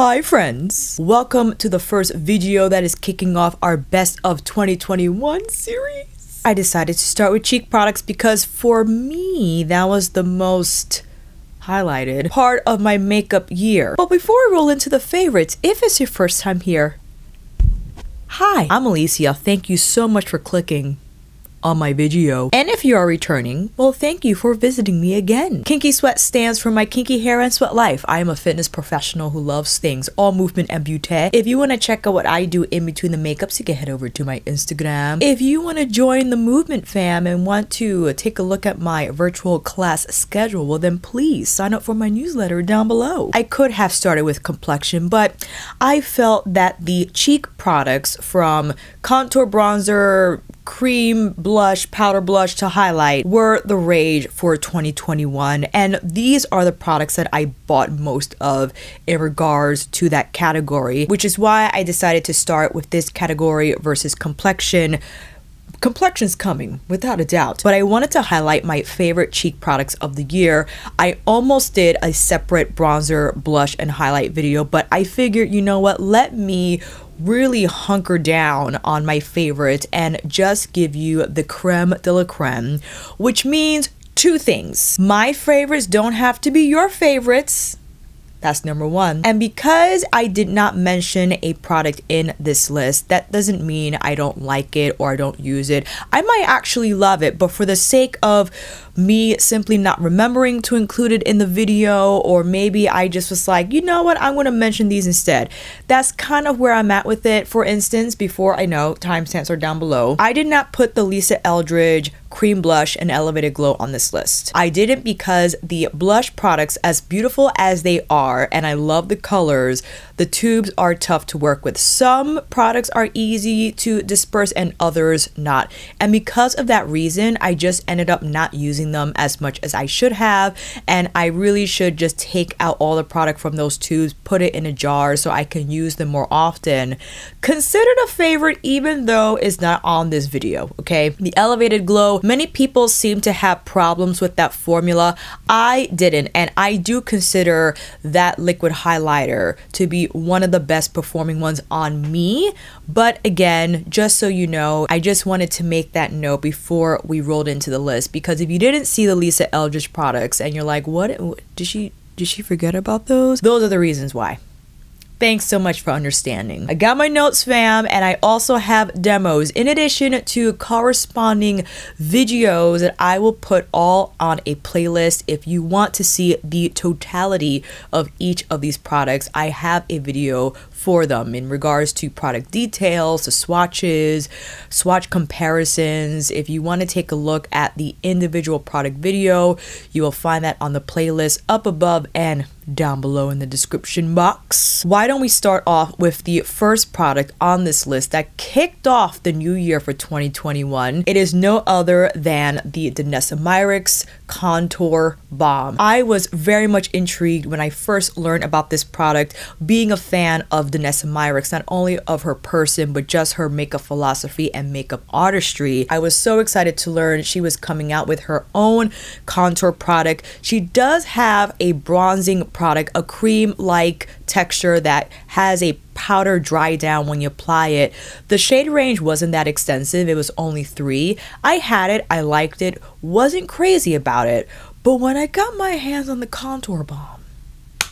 Hi friends! Welcome to the first video that is kicking off our best of 2021 series. I decided to start with cheek products because for me, that was the most highlighted part of my makeup year. But before we roll into the favorites, if it's your first time here, hi, I'm Alicia. Thank you so much for clicking on my video. And if you are returning, well, thank you for visiting me again. Kinky Sweat stands for my kinky hair and sweat life. I am a fitness professional who loves things, all movement and beauty. If you want to check out what I do in between the makeups, you can head over to my Instagram. If you want to join the movement fam and want to take a look at my virtual class schedule, well, then please sign up for my newsletter down below. I could have started with complexion, but I felt that the cheek products from contour bronzer, cream blush, powder blush to highlight were the rage for 2021. And these are the products that I bought most of in regards to that category, which is why I decided to start with this category versus complexion complexion's coming without a doubt but i wanted to highlight my favorite cheek products of the year i almost did a separate bronzer blush and highlight video but i figured you know what let me really hunker down on my favorites and just give you the creme de la creme, which means two things. My favorites don't have to be your favorites. That's number one. And because I did not mention a product in this list, that doesn't mean I don't like it or I don't use it. I might actually love it, but for the sake of me simply not remembering to include it in the video, or maybe I just was like, you know what, I'm gonna mention these instead. That's kind of where I'm at with it. For instance, before I know, timestamps are down below, I did not put the Lisa Eldridge cream blush and elevated glow on this list. I did not because the blush products, as beautiful as they are, and I love the colors, the tubes are tough to work with. Some products are easy to disperse and others not. And because of that reason, I just ended up not using using them as much as I should have. And I really should just take out all the product from those tubes, put it in a jar so I can use them more often. Considered a favorite even though it's not on this video, okay? The Elevated Glow, many people seem to have problems with that formula. I didn't, and I do consider that liquid highlighter to be one of the best performing ones on me. But again, just so you know, I just wanted to make that note before we rolled into the list because if you didn't didn't see the Lisa Eldridge products and you're like, what, what did she did she forget about those? Those are the reasons why. Thanks so much for understanding. I got my notes, fam, and I also have demos in addition to corresponding videos that I will put all on a playlist. If you want to see the totality of each of these products, I have a video for them in regards to product details, the swatches, swatch comparisons. If you want to take a look at the individual product video, you will find that on the playlist up above and down below in the description box. Why don't we start off with the first product on this list that kicked off the new year for 2021? It is no other than the Danessa Myricks Contour Bomb. I was very much intrigued when I first learned about this product, being a fan of Danessa Myricks, not only of her person, but just her makeup philosophy and makeup artistry. I was so excited to learn she was coming out with her own contour product. She does have a bronzing product, a cream like texture that has a powder dry down when you apply it. The shade range wasn't that extensive, it was only three. I had it, I liked it, wasn't crazy about it. But when I got my hands on the contour bomb,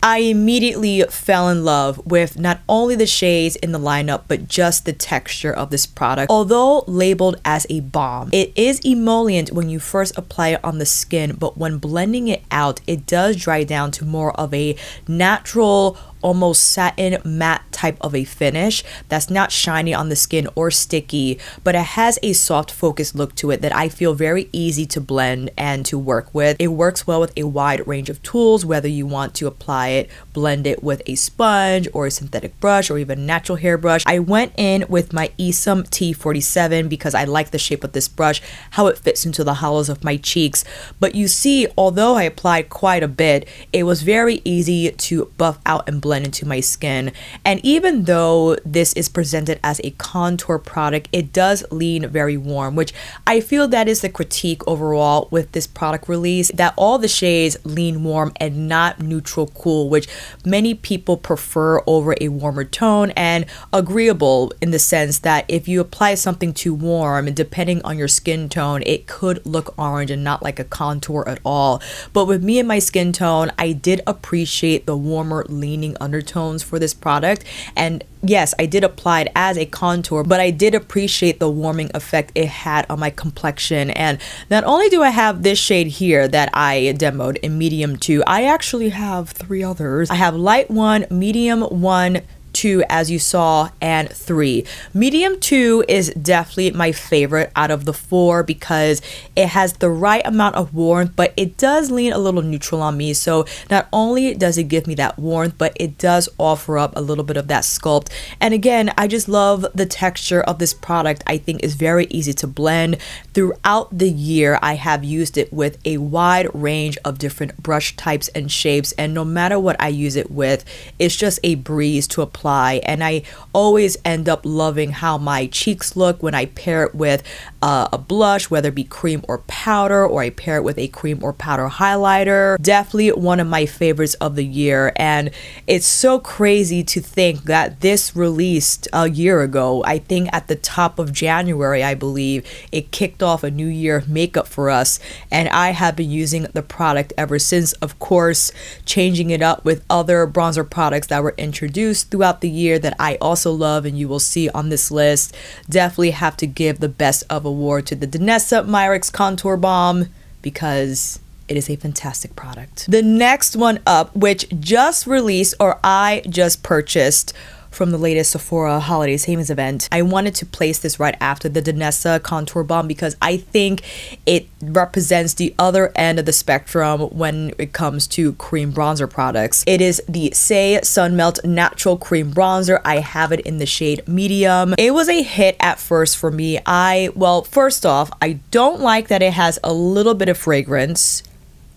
I immediately fell in love with not only the shades in the lineup, but just the texture of this product. Although labeled as a balm, it is emollient when you first apply it on the skin, but when blending it out, it does dry down to more of a natural almost satin matte type of a finish that's not shiny on the skin or sticky, but it has a soft focus look to it that I feel very easy to blend and to work with. It works well with a wide range of tools, whether you want to apply it blend it with a sponge or a synthetic brush or even natural hairbrush. I went in with my Isom T47 because I like the shape of this brush, how it fits into the hollows of my cheeks. But you see, although I applied quite a bit, it was very easy to buff out and blend into my skin. And even though this is presented as a contour product, it does lean very warm, which I feel that is the critique overall with this product release, that all the shades lean warm and not neutral cool, which many people prefer over a warmer tone and agreeable in the sense that if you apply something too warm, depending on your skin tone, it could look orange and not like a contour at all. But with me and my skin tone, I did appreciate the warmer leaning undertones for this product and yes, I did apply it as a contour, but I did appreciate the warming effect it had on my complexion. And not only do I have this shade here that I demoed in medium two, I actually have three others. I have light one, medium one, two, as you saw, and three. Medium two is definitely my favorite out of the four because it has the right amount of warmth, but it does lean a little neutral on me. So not only does it give me that warmth, but it does offer up a little bit of that sculpt. And again, I just love the texture of this product. I think is very easy to blend. Throughout the year, I have used it with a wide range of different brush types and shapes. And no matter what I use it with, it's just a breeze to apply apply. And I always end up loving how my cheeks look when I pair it with uh, a blush, whether it be cream or powder, or I pair it with a cream or powder highlighter. Definitely one of my favorites of the year. And it's so crazy to think that this released a year ago. I think at the top of January, I believe, it kicked off a new year of makeup for us. And I have been using the product ever since, of course, changing it up with other bronzer products that were introduced throughout throughout the year that I also love and you will see on this list. Definitely have to give the best of award to the Danessa Myricks Contour Bomb because it is a fantastic product. The next one up, which just released or I just purchased, from the latest Sephora holiday savings event. I wanted to place this right after the Danessa contour Bomb because I think it represents the other end of the spectrum when it comes to cream bronzer products. It is the Say Sun Melt Natural Cream Bronzer. I have it in the shade medium. It was a hit at first for me. I, well, first off, I don't like that it has a little bit of fragrance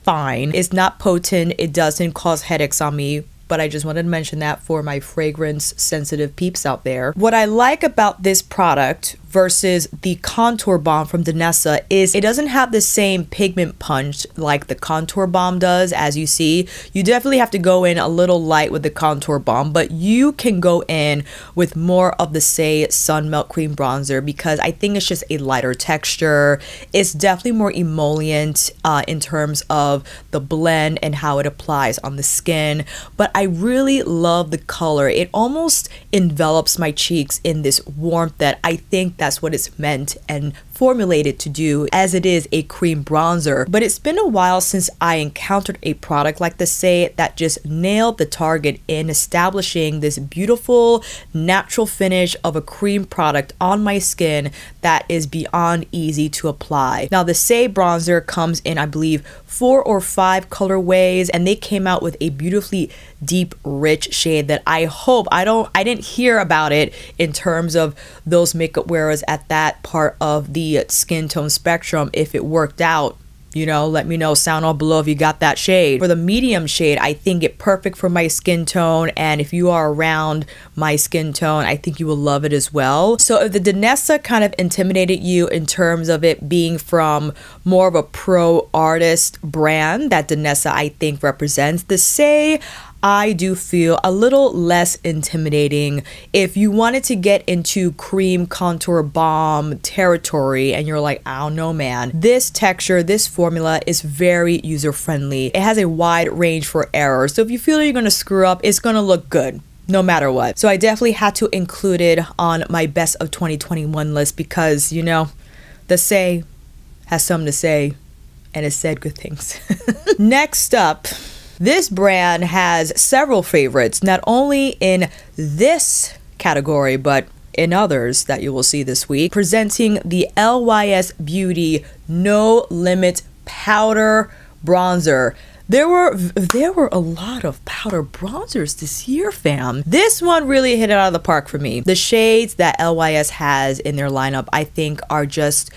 fine. It's not potent. It doesn't cause headaches on me but I just wanted to mention that for my fragrance sensitive peeps out there. What I like about this product versus the contour bomb from Danessa is it doesn't have the same pigment punch like the contour bomb does as you see. You definitely have to go in a little light with the contour bomb but you can go in with more of the say Sun Melt Cream Bronzer because I think it's just a lighter texture. It's definitely more emollient uh, in terms of the blend and how it applies on the skin but I really love the color. It almost envelops my cheeks in this warmth that I think that's what it's meant and formulated to do as it is a cream bronzer, but it's been a while since I encountered a product like the Say that just nailed the target in establishing this beautiful natural finish of a cream product on my skin that is beyond easy to apply. Now the Say bronzer comes in I believe four or five colorways and they came out with a beautifully deep rich shade that I hope I don't I didn't hear about it in terms of those makeup wearers at that part of the skin tone spectrum if it worked out you know, let me know sound all below if you got that shade. For the medium shade, I think it perfect for my skin tone. And if you are around my skin tone, I think you will love it as well. So if the Danessa kind of intimidated you in terms of it being from more of a pro artist brand that Danessa, I think represents the say, I do feel a little less intimidating. If you wanted to get into cream contour bomb territory and you're like, I don't know, man, this texture, this formula is very user friendly. It has a wide range for error. So if you feel you're gonna screw up, it's gonna look good no matter what. So I definitely had to include it on my best of 2021 list because, you know, the say has something to say and it said good things. Next up, this brand has several favorites, not only in this category, but in others that you will see this week, presenting the LYS Beauty No Limit Powder Bronzer. There were there were a lot of powder bronzers this year, fam. This one really hit it out of the park for me. The shades that LYS has in their lineup, I think, are just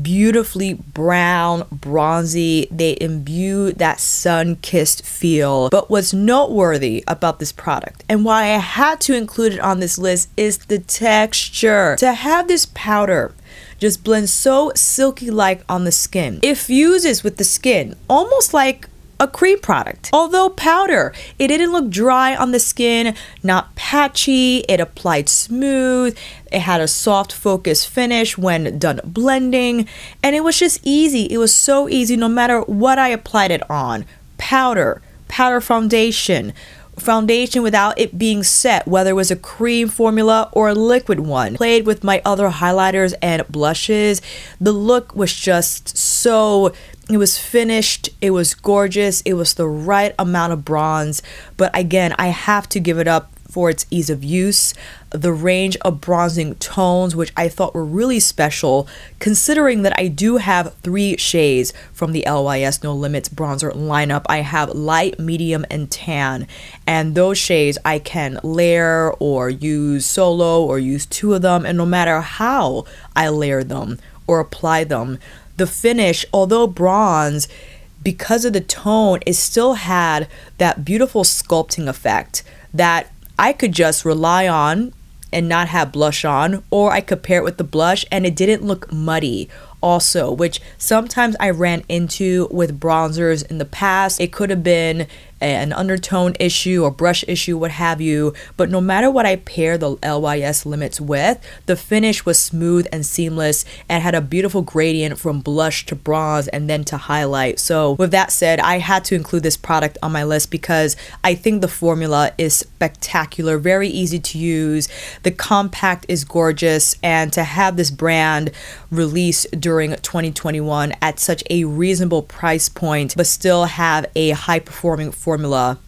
beautifully brown, bronzy. They imbue that sun kissed feel. But what's noteworthy about this product and why I had to include it on this list is the texture. To have this powder just blend so silky like on the skin. It fuses with the skin, almost like a cream product. Although powder, it didn't look dry on the skin, not patchy, it applied smooth, it had a soft focus finish when done blending, and it was just easy. It was so easy no matter what I applied it on. Powder, powder foundation, foundation without it being set, whether it was a cream formula or a liquid one. Played with my other highlighters and blushes. The look was just so it was finished, it was gorgeous, it was the right amount of bronze. But again, I have to give it up for its ease of use, the range of bronzing tones, which I thought were really special, considering that I do have three shades from the LYS No Limits bronzer lineup. I have light, medium, and tan, and those shades I can layer or use solo or use two of them, and no matter how I layer them, or apply them the finish, although bronze, because of the tone, it still had that beautiful sculpting effect that I could just rely on and not have blush on, or I could pair it with the blush and it didn't look muddy also, which sometimes I ran into with bronzers in the past. It could have been an undertone issue or brush issue, what have you. But no matter what I pair the LYS limits with, the finish was smooth and seamless and had a beautiful gradient from blush to bronze and then to highlight. So with that said, I had to include this product on my list because I think the formula is spectacular, very easy to use. The compact is gorgeous and to have this brand released during 2021 at such a reasonable price point but still have a high performing formula formula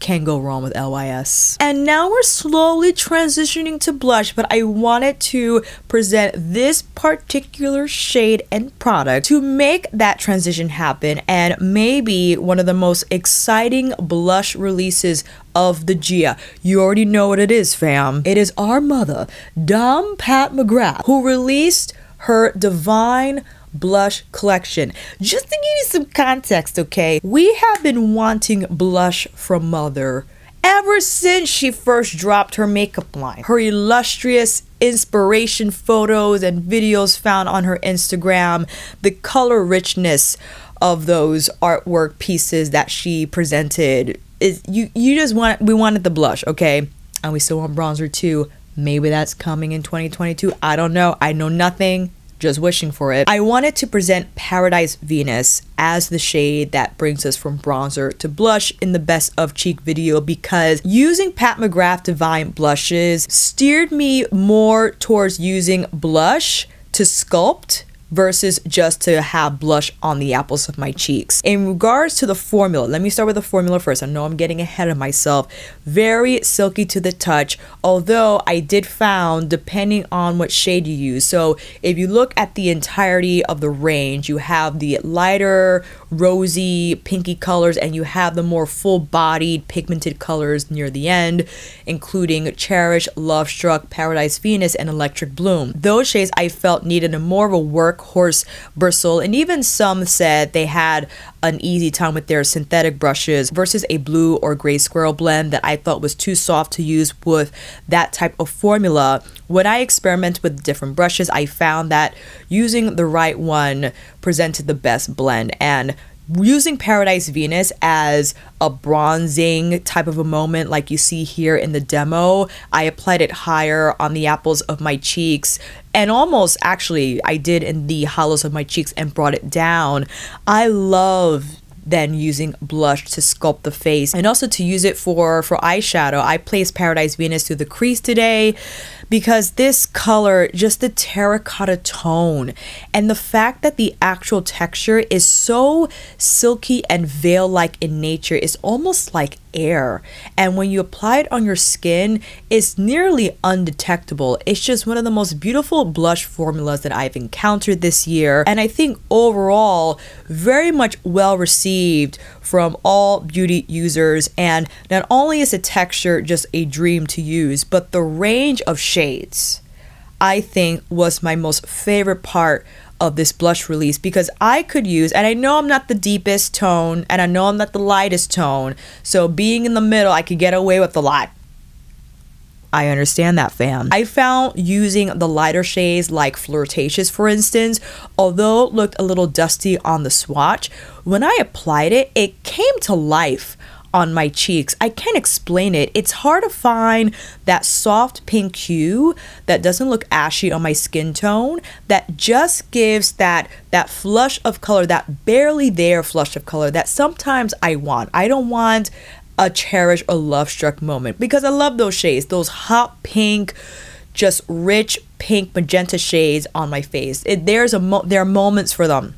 can go wrong with LYS. And now we're slowly transitioning to blush, but I wanted to present this particular shade and product to make that transition happen and maybe one of the most exciting blush releases of the Gia. You already know what it is, fam. It is our mother, Dom Pat McGrath, who released her Divine blush collection. Just to give you some context, okay, we have been wanting blush from Mother ever since she first dropped her makeup line. Her illustrious inspiration photos and videos found on her Instagram, the color richness of those artwork pieces that she presented is you you just want we wanted the blush, okay? And we still want bronzer too. Maybe that's coming in 2022. I don't know. I know nothing just wishing for it. I wanted to present Paradise Venus as the shade that brings us from bronzer to blush in the best of cheek video because using Pat McGrath Divine blushes steered me more towards using blush to sculpt versus just to have blush on the apples of my cheeks. In regards to the formula, let me start with the formula first. I know I'm getting ahead of myself. Very silky to the touch, although I did found depending on what shade you use. So if you look at the entirety of the range, you have the lighter, rosy, pinky colors, and you have the more full-bodied, pigmented colors near the end, including Cherish, Love Struck, Paradise Venus, and Electric Bloom. Those shades I felt needed a more of a work dark horse bristle, and even some said they had an easy time with their synthetic brushes versus a blue or gray squirrel blend that I thought was too soft to use with that type of formula. When I experimented with different brushes, I found that using the right one presented the best blend. And using Paradise Venus as a bronzing type of a moment like you see here in the demo. I applied it higher on the apples of my cheeks and almost actually I did in the hollows of my cheeks and brought it down. I love then using blush to sculpt the face and also to use it for for eyeshadow. I placed Paradise Venus through the crease today because this color, just the terracotta tone, and the fact that the actual texture is so silky and veil like in nature is almost like air. And when you apply it on your skin, it's nearly undetectable. It's just one of the most beautiful blush formulas that I've encountered this year. And I think overall, very much well received from all beauty users. And not only is the texture just a dream to use, but the range of shades shades, I think was my most favorite part of this blush release because I could use, and I know I'm not the deepest tone and I know I'm not the lightest tone, so being in the middle, I could get away with a lot. I understand that, fam. I found using the lighter shades like Flirtatious, for instance, although it looked a little dusty on the swatch, when I applied it, it came to life on my cheeks. I can't explain it. It's hard to find that soft pink hue that doesn't look ashy on my skin tone that just gives that that flush of color, that barely there flush of color that sometimes I want. I don't want a cherished or love struck moment because I love those shades, those hot pink, just rich pink magenta shades on my face. It, there's a mo- there are moments for them.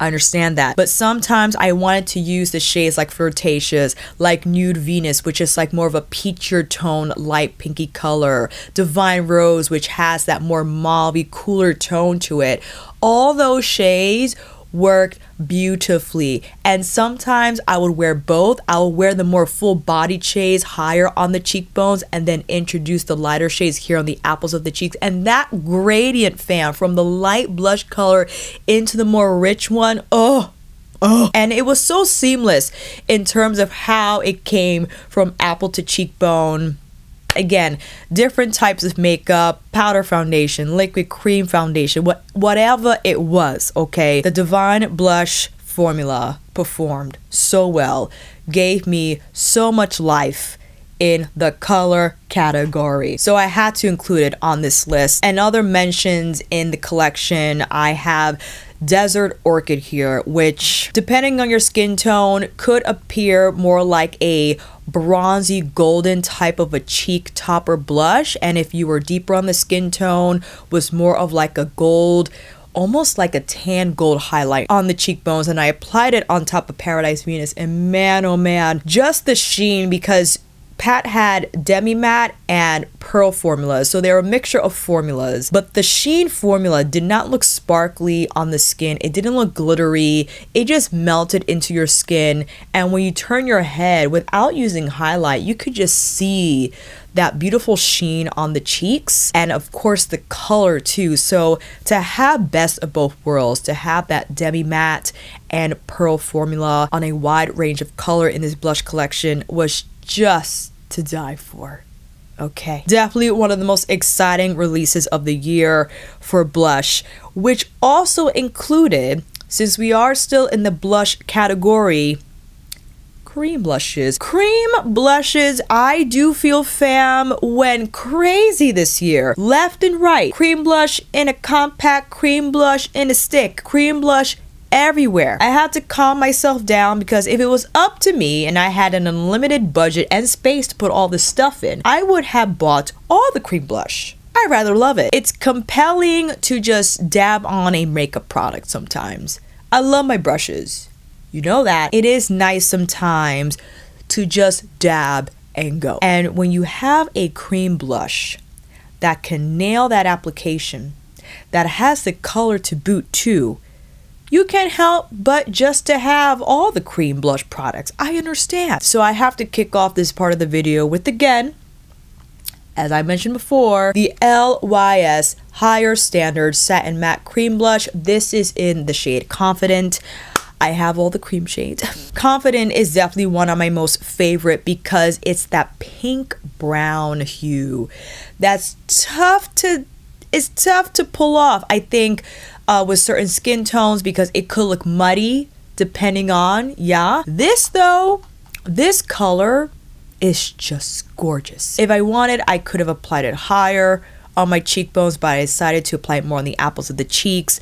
I understand that. But sometimes I wanted to use the shades like Flirtatious, like Nude Venus, which is like more of a peachier tone, light pinky color, Divine Rose, which has that more mauvy, cooler tone to it. All those shades worked beautifully. And sometimes I would wear both. I would wear the more full body shades higher on the cheekbones and then introduce the lighter shades here on the apples of the cheeks. And that gradient, fan from the light blush color into the more rich one, oh, Oh. And it was so seamless in terms of how it came from apple to cheekbone again different types of makeup powder foundation liquid cream foundation what whatever it was okay the divine blush formula performed so well gave me so much life in the color category. So I had to include it on this list. And other mentions in the collection, I have Desert Orchid here, which depending on your skin tone could appear more like a bronzy golden type of a cheek top or blush and if you were deeper on the skin tone was more of like a gold almost like a tan gold highlight on the cheekbones and I applied it on top of Paradise Venus and man oh man just the sheen because Pat had Demi-Matte and Pearl formulas, so they're a mixture of formulas. But the Sheen formula did not look sparkly on the skin. It didn't look glittery. It just melted into your skin. And when you turn your head without using highlight, you could just see that beautiful sheen on the cheeks and of course the color too. So to have best of both worlds, to have that demi matte and pearl formula on a wide range of color in this blush collection was just to die for. Okay. Definitely one of the most exciting releases of the year for Blush, which also included, since we are still in the blush category, cream blushes. Cream blushes, I do feel fam went crazy this year. Left and right. Cream blush in a compact, cream blush in a stick, cream blush everywhere. I had to calm myself down because if it was up to me and I had an unlimited budget and space to put all this stuff in, I would have bought all the cream blush. I rather love it. It's compelling to just dab on a makeup product sometimes. I love my brushes. You know that. It is nice sometimes to just dab and go. And when you have a cream blush that can nail that application, that has the color to boot too, you can't help but just to have all the cream blush products. I understand. So I have to kick off this part of the video with again as I mentioned before, the LYS Higher Standard Satin Matte Cream Blush. This is in the shade Confident. I have all the cream shades. Confident is definitely one of my most favorite because it's that pink brown hue. That's tough to it's tough to pull off. I think uh, with certain skin tones because it could look muddy depending on, yeah. This though, this color is just gorgeous. If I wanted, I could have applied it higher on my cheekbones, but I decided to apply it more on the apples of the cheeks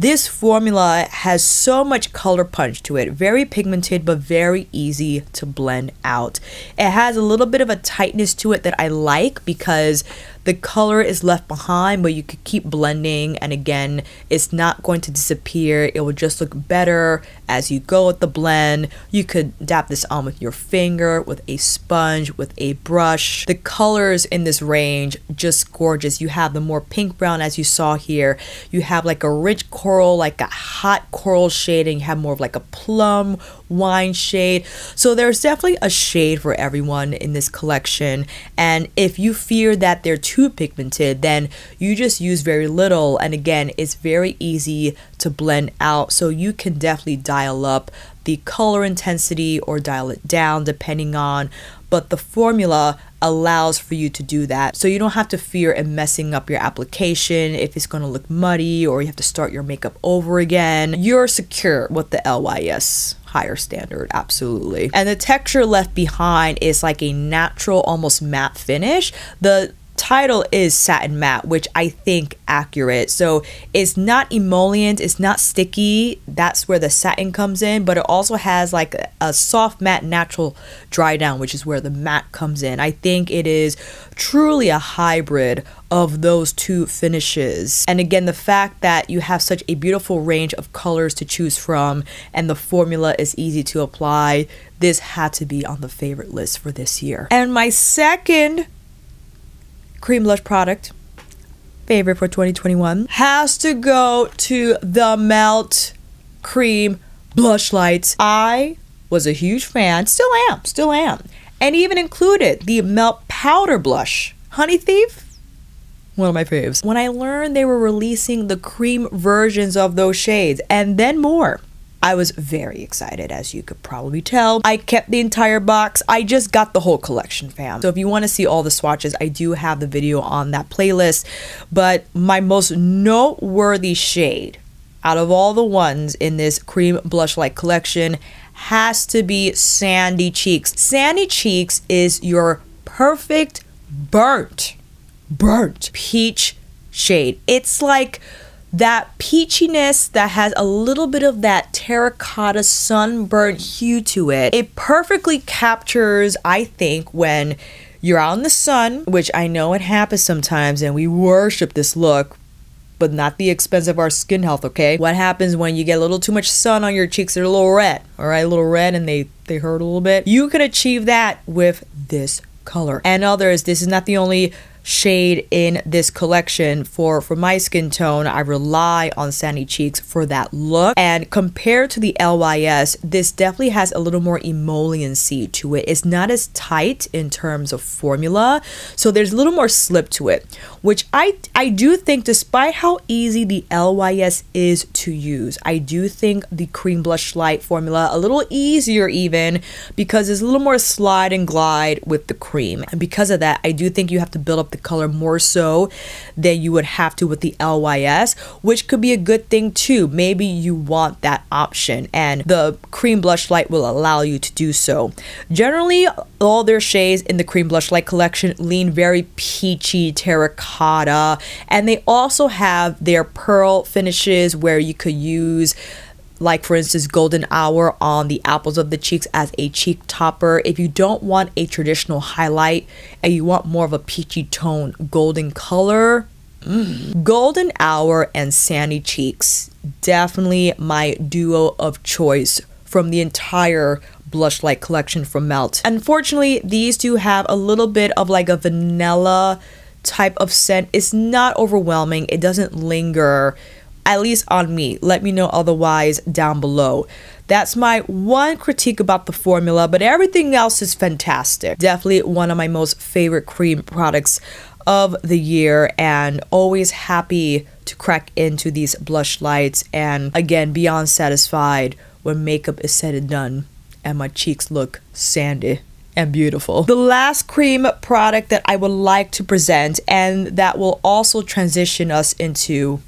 this formula has so much color punch to it, very pigmented but very easy to blend out. It has a little bit of a tightness to it that I like because the color is left behind but you could keep blending and again it's not going to disappear it will just look better as you go with the blend you could dab this on with your finger with a sponge with a brush the colors in this range just gorgeous you have the more pink brown as you saw here you have like a rich coral coral, like a hot coral shade, and you have more of like a plum wine shade. So there's definitely a shade for everyone in this collection. And if you fear that they're too pigmented, then you just use very little. And again, it's very easy to blend out. So you can definitely dial up the color intensity or dial it down depending on but the formula allows for you to do that. So you don't have to fear and messing up your application if it's going to look muddy or you have to start your makeup over again. You're secure with the LYS higher standard, absolutely. And the texture left behind is like a natural, almost matte finish. The title is satin matte, which I think accurate. So it's not emollient, it's not sticky. That's where the satin comes in, but it also has like a soft matte natural dry down, which is where the matte comes in. I think it is truly a hybrid of those two finishes. And again, the fact that you have such a beautiful range of colors to choose from and the formula is easy to apply, this had to be on the favorite list for this year. And my second Cream Blush product, favorite for 2021, has to go to the Melt Cream Blush Lights. I was a huge fan, still am, still am, and even included the Melt Powder Blush. Honey Thief, one of my faves. When I learned they were releasing the cream versions of those shades and then more, I was very excited, as you could probably tell. I kept the entire box. I just got the whole collection, fam. So if you want to see all the swatches, I do have the video on that playlist. But my most noteworthy shade out of all the ones in this cream blush like collection has to be Sandy Cheeks. Sandy Cheeks is your perfect burnt, burnt peach shade. It's like that peachiness that has a little bit of that terracotta sunburned hue to it. It perfectly captures, I think, when you're out in the sun, which I know it happens sometimes, and we worship this look. But not the expense of our skin health, okay? What happens when you get a little too much sun on your cheeks? They're a little red, all right? A little red and they, they hurt a little bit. You can achieve that with this color. And others, this is not the only shade in this collection for for my skin tone I rely on Sandy Cheeks for that look and compared to the LYS this definitely has a little more emolliency to it it's not as tight in terms of formula so there's a little more slip to it which I I do think despite how easy the LYS is to use I do think the cream blush light formula a little easier even because there's a little more slide and glide with the cream and because of that I do think you have to build up the that color more so than you would have to with the LYS, which could be a good thing too. Maybe you want that option and the cream blush light will allow you to do so. Generally, all their shades in the cream blush light collection lean very peachy terracotta and they also have their pearl finishes where you could use like for instance golden hour on the apples of the cheeks as a cheek topper if you don't want a traditional highlight and you want more of a peachy tone golden color mm. golden hour and sandy cheeks definitely my duo of choice from the entire blush light collection from melt unfortunately these do have a little bit of like a vanilla type of scent it's not overwhelming it doesn't linger at least on me. Let me know otherwise down below. That's my one critique about the formula, but everything else is fantastic. Definitely one of my most favorite cream products of the year and always happy to crack into these blush lights and again beyond satisfied when makeup is said and done and my cheeks look sandy and beautiful. The last cream product that I would like to present and that will also transition us into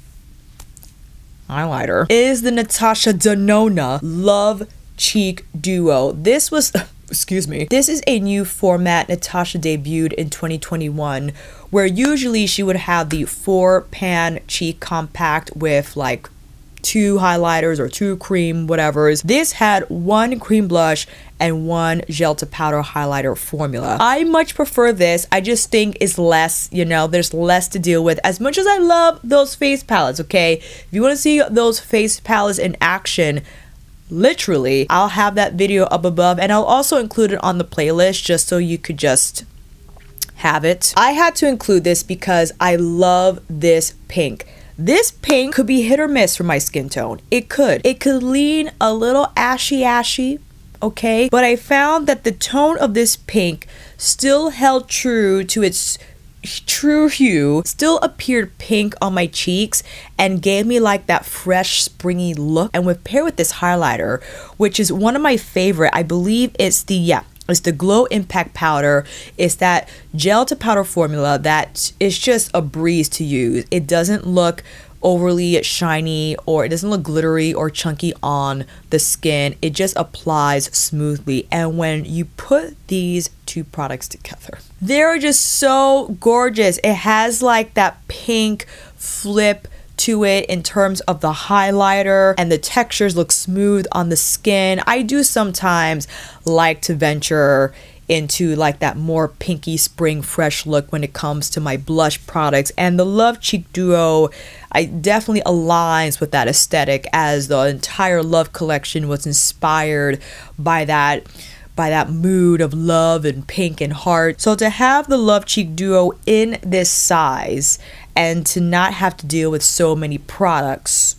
eyeliner is the Natasha Denona Love Cheek Duo. This was, excuse me, this is a new format Natasha debuted in 2021 where usually she would have the four pan cheek compact with like two highlighters or two cream whatever's. This had one cream blush and one gel to powder highlighter formula. I much prefer this. I just think it's less, you know, there's less to deal with as much as I love those face palettes, okay? If you want to see those face palettes in action, literally, I'll have that video up above and I'll also include it on the playlist just so you could just have it. I had to include this because I love this pink. This pink could be hit or miss for my skin tone. It could. It could lean a little ashy ashy, okay? But I found that the tone of this pink still held true to its true hue still appeared pink on my cheeks and gave me like that fresh springy look and with paired with this highlighter which is one of my favorite i believe it's the yeah it's the Glow Impact Powder. It's that gel to powder formula that is just a breeze to use. It doesn't look overly shiny or it doesn't look glittery or chunky on the skin. It just applies smoothly. And when you put these two products together, they're just so gorgeous. It has like that pink flip to it in terms of the highlighter and the textures look smooth on the skin. I do sometimes like to venture into like that more pinky spring fresh look when it comes to my blush products and the love cheek duo i definitely aligns with that aesthetic as the entire love collection was inspired by that by that mood of love and pink and heart so to have the love cheek duo in this size and to not have to deal with so many products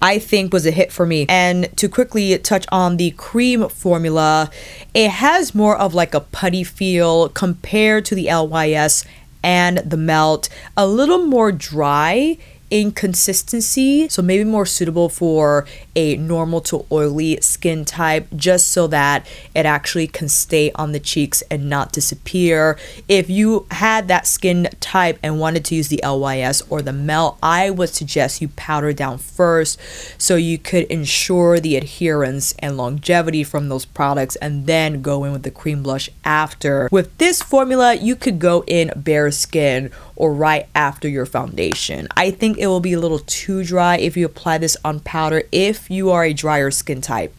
I think was a hit for me. And to quickly touch on the cream formula, it has more of like a putty feel compared to the LYS and the melt, a little more dry inconsistency. So maybe more suitable for a normal to oily skin type just so that it actually can stay on the cheeks and not disappear. If you had that skin type and wanted to use the LYS or the melt, I would suggest you powder down first so you could ensure the adherence and longevity from those products and then go in with the cream blush after. With this formula, you could go in bare skin or right after your foundation. I think it will be a little too dry if you apply this on powder if you are a drier skin type.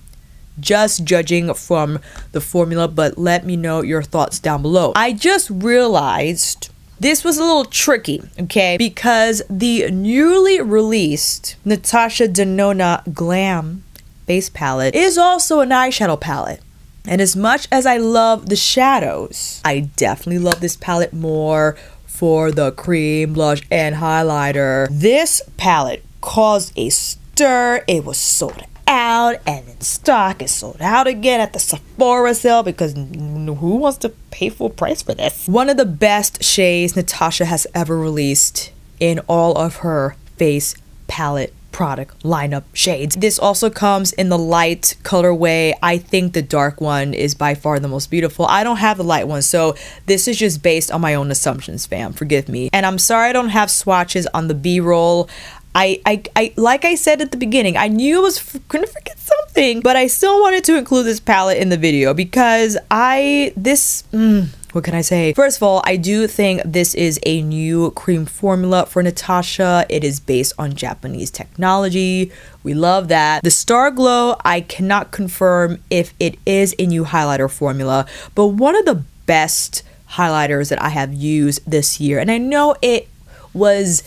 Just judging from the formula, but let me know your thoughts down below. I just realized this was a little tricky, okay? Because the newly released Natasha Denona Glam face palette is also an eyeshadow palette. And as much as I love the shadows, I definitely love this palette more for the cream blush and highlighter. This palette caused a stir. It was sold out and in stock. It sold out again at the Sephora sale because who wants to pay full price for this? One of the best shades Natasha has ever released in all of her face palette product lineup shades. This also comes in the light colorway. I think the dark one is by far the most beautiful. I don't have the light one, so this is just based on my own assumptions, fam. Forgive me. And I'm sorry I don't have swatches on the B-roll. I, I, I, like I said at the beginning, I knew I was gonna forget something, but I still wanted to include this palette in the video because I, this, mm, what can I say? First of all, I do think this is a new cream formula for Natasha. It is based on Japanese technology. We love that. The Star Glow, I cannot confirm if it is a new highlighter formula, but one of the best highlighters that I have used this year. And I know it was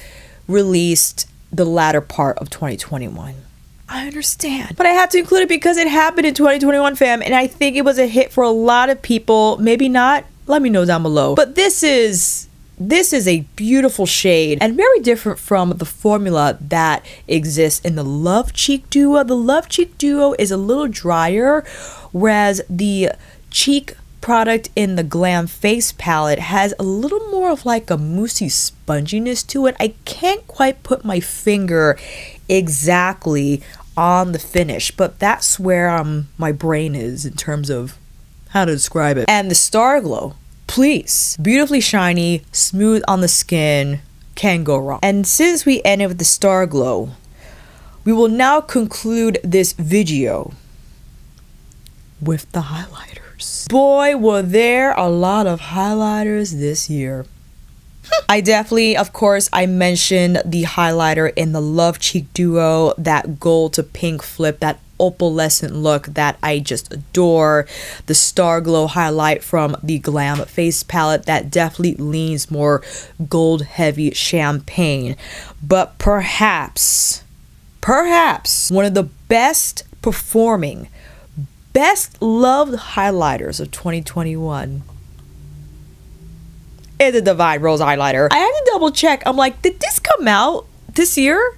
released the latter part of 2021. I understand. But I had to include it because it happened in 2021, fam. And I think it was a hit for a lot of people. Maybe not let me know down below. But this is this is a beautiful shade and very different from the formula that exists in the Love Cheek Duo. The Love Cheek Duo is a little drier, whereas the cheek product in the Glam Face palette has a little more of like a moussey sponginess to it. I can't quite put my finger exactly on the finish, but that's where um, my brain is in terms of how to describe it. And the Star Glow please. Beautifully shiny, smooth on the skin, can go wrong. And since we ended with the star glow, we will now conclude this video with the highlighters. Boy, were there a lot of highlighters this year. I definitely, of course, I mentioned the highlighter in the Love Cheek Duo, that gold to pink flip, that opalescent look that I just adore. The Star Glow highlight from the Glam Face Palette that definitely leans more gold heavy champagne. But perhaps, perhaps one of the best performing, best loved highlighters of 2021 is the Divine Rose Highlighter. I had to double check. I'm like, did this come out this year?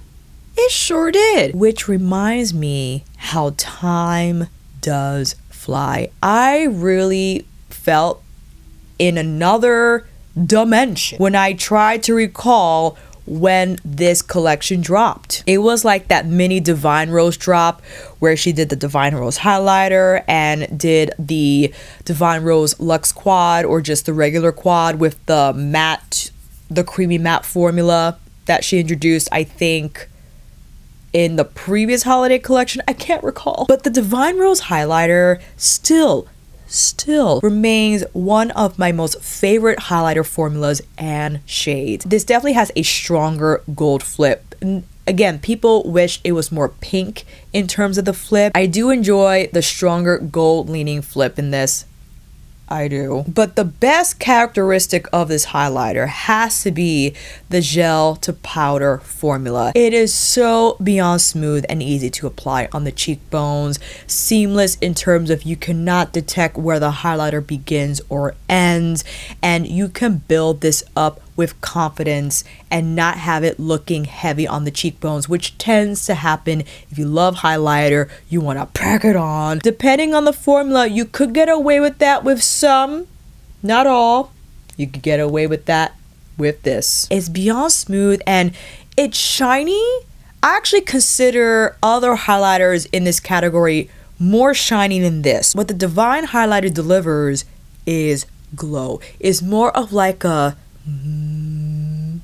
It sure did. Which reminds me how time does fly. I really felt in another dimension when I tried to recall when this collection dropped. It was like that mini Divine Rose drop where she did the Divine Rose highlighter and did the Divine Rose Luxe quad or just the regular quad with the matte, the creamy matte formula that she introduced, I think, in the previous holiday collection. I can't recall. But the Divine Rose highlighter still still remains one of my most favorite highlighter formulas and shades. This definitely has a stronger gold flip. Again, people wish it was more pink in terms of the flip. I do enjoy the stronger gold leaning flip in this I do. But the best characteristic of this highlighter has to be the gel to powder formula. It is so beyond smooth and easy to apply on the cheekbones, seamless in terms of you cannot detect where the highlighter begins or ends, and you can build this up with confidence and not have it looking heavy on the cheekbones, which tends to happen if you love highlighter, you want to pack it on. Depending on the formula, you could get away with that with some, not all. You could get away with that with this. It's beyond smooth and it's shiny. I actually consider other highlighters in this category more shiny than this. What the Divine Highlighter delivers is glow. It's more of like a Mm-hmm.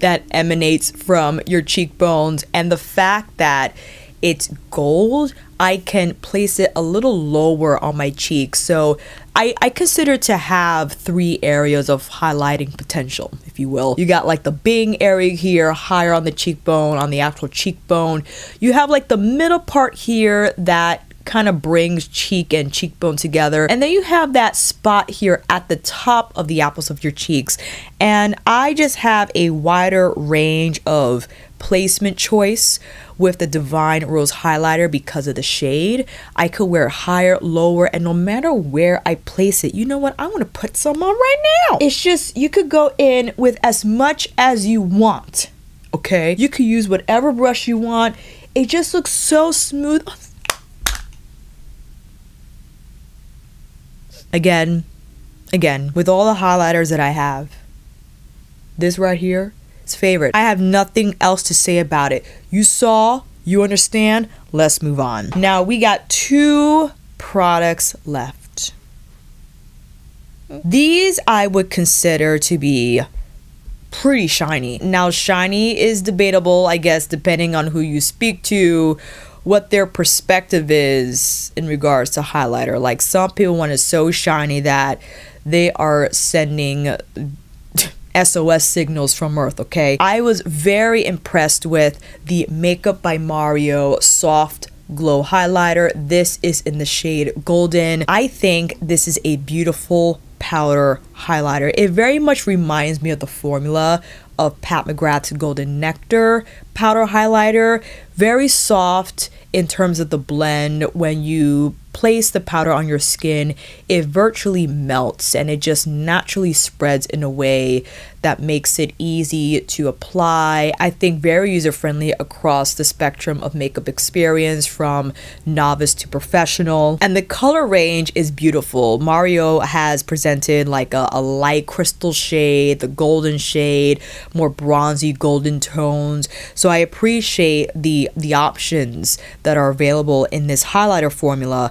that emanates from your cheekbones and the fact that it's gold i can place it a little lower on my cheek so I, I consider to have three areas of highlighting potential if you will you got like the bing area here higher on the cheekbone on the actual cheekbone you have like the middle part here that kind of brings cheek and cheekbone together. And then you have that spot here at the top of the apples of your cheeks. And I just have a wider range of placement choice with the Divine Rose highlighter because of the shade. I could wear higher, lower, and no matter where I place it, you know what? I want to put some on right now. It's just, you could go in with as much as you want, okay? You could use whatever brush you want. It just looks so smooth. Again, again, with all the highlighters that I have. This right here is favorite. I have nothing else to say about it. You saw, you understand, let's move on. Now we got two products left. These I would consider to be pretty shiny. Now shiny is debatable, I guess, depending on who you speak to, what their perspective is in regards to highlighter. Like some people want it so shiny that they are sending SOS signals from Earth, okay? I was very impressed with the Makeup by Mario soft glow highlighter. This is in the shade Golden. I think this is a beautiful powder highlighter. It very much reminds me of the formula of Pat McGrath's Golden Nectar powder highlighter. Very soft in terms of the blend when you place the powder on your skin, it virtually melts and it just naturally spreads in a way that makes it easy to apply. I think very user friendly across the spectrum of makeup experience from novice to professional. And the color range is beautiful. Mario has presented like a, a light crystal shade, the golden shade, more bronzy golden tones. So I appreciate the the options that are available in this highlighter formula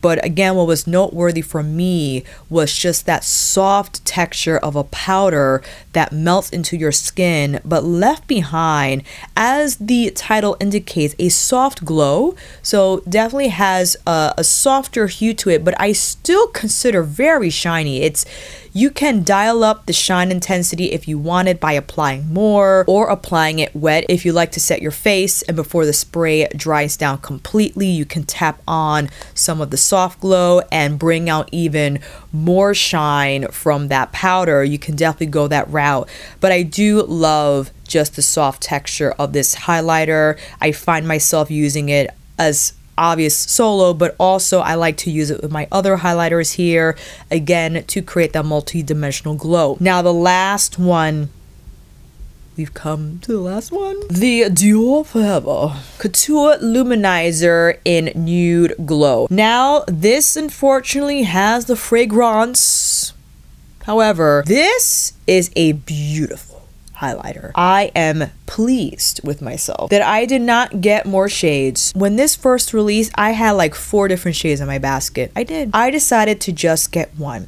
But again, what was noteworthy for me was just that soft texture of a powder that melts into your skin but left behind, as the title indicates, a soft glow. So definitely has a, a softer hue to it, but I still consider very shiny. It's you can dial up the shine intensity if you want it by applying more or applying it wet if you like to set your face and before the spray dries down completely, you can tap on some of the soft glow and bring out even more shine from that powder, you can definitely go that route. But I do love just the soft texture of this highlighter. I find myself using it as obvious solo, but also I like to use it with my other highlighters here, again, to create that multi-dimensional glow. Now, the last one we've come to the last one. The Dior Forever Couture Luminizer in Nude Glow. Now, this unfortunately has the fragrance. However, this is a beautiful highlighter. I am pleased with myself that I did not get more shades. When this first released, I had like four different shades in my basket. I did. I decided to just get one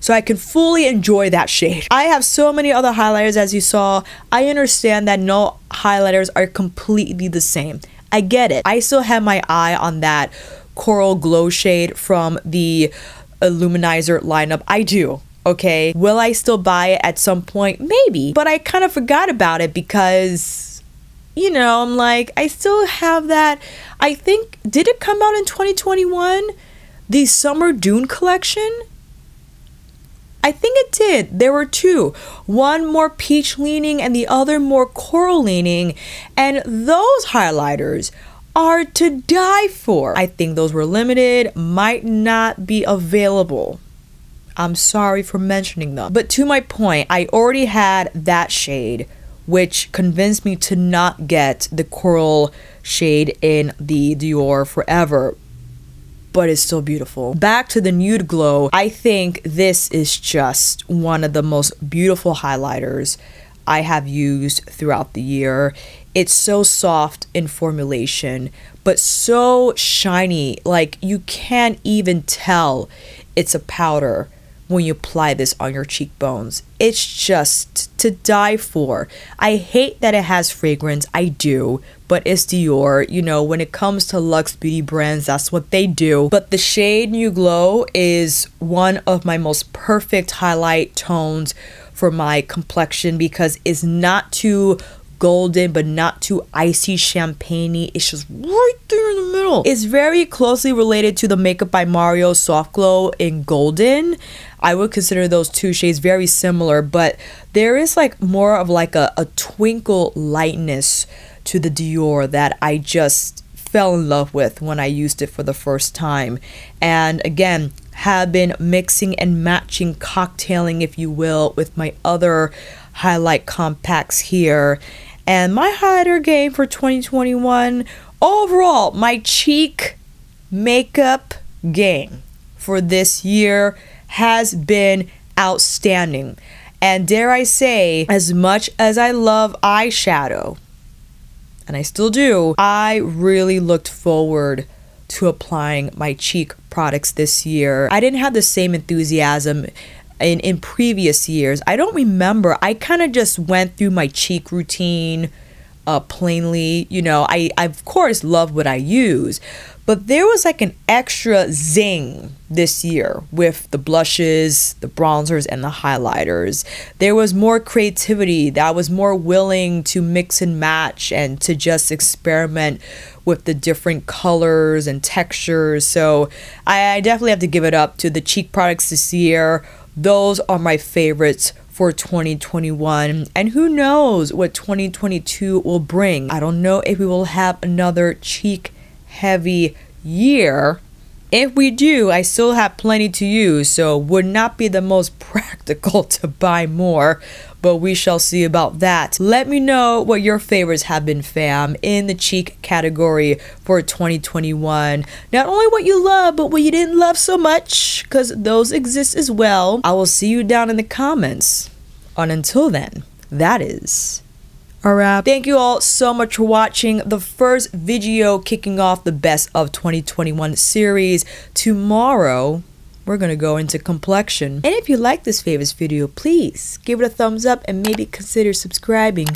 so I can fully enjoy that shade. I have so many other highlighters as you saw. I understand that no highlighters are completely the same. I get it. I still have my eye on that coral glow shade from the Illuminizer lineup. I do okay? Will I still buy it at some point? Maybe. But I kind of forgot about it because, you know, I'm like, I still have that. I think, did it come out in 2021? The Summer Dune collection? I think it did. There were two one more peach leaning and the other more coral leaning. And those highlighters are to die for. I think those were limited, might not be available. I'm sorry for mentioning them. But to my point, I already had that shade, which convinced me to not get the coral shade in the Dior Forever but it's still beautiful. Back to the nude glow, I think this is just one of the most beautiful highlighters I have used throughout the year. It's so soft in formulation, but so shiny. Like you can't even tell it's a powder when you apply this on your cheekbones. It's just to die for. I hate that it has fragrance, I do, but it's Dior. You know, when it comes to luxe beauty brands, that's what they do. But the shade New Glow is one of my most perfect highlight tones for my complexion because it's not too golden but not too icy champagney. It's just right there in the middle. It's very closely related to the Makeup by Mario Soft Glow in Golden. I would consider those two shades very similar, but there is like more of like a, a twinkle lightness to the Dior that I just fell in love with when I used it for the first time. And again, have been mixing and matching, cocktailing, if you will, with my other highlight compacts here and my hider game for 2021 overall, my cheek makeup game for this year has been outstanding. And dare I say, as much as I love eyeshadow, and I still do, I really looked forward to applying my cheek products this year. I didn't have the same enthusiasm in, in previous years. I don't remember. I kind of just went through my cheek routine uh, plainly. You know, I, I of course love what I use, but there was like an extra zing this year with the blushes, the bronzers, and the highlighters. There was more creativity that I was more willing to mix and match and to just experiment with the different colors and textures. So I, I definitely have to give it up to the cheek products this year. Those are my favorites for 2021. And who knows what 2022 will bring. I don't know if we will have another cheek heavy year. If we do, I still have plenty to use, so would not be the most practical to buy more but we shall see about that. Let me know what your favorites have been, fam, in the cheek category for 2021. Not only what you love, but what you didn't love so much, because those exist as well. I will see you down in the comments. And until then, that is a wrap. Thank you all so much for watching the first video kicking off the best of 2021 series. Tomorrow, we're going to go into complexion. And if you like this favors video, please give it a thumbs up and maybe consider subscribing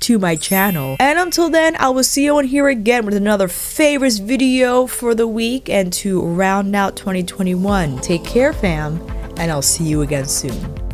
to my channel. And until then, I will see you on here again with another favorite video for the week and to round out 2021. Take care, fam, and I'll see you again soon.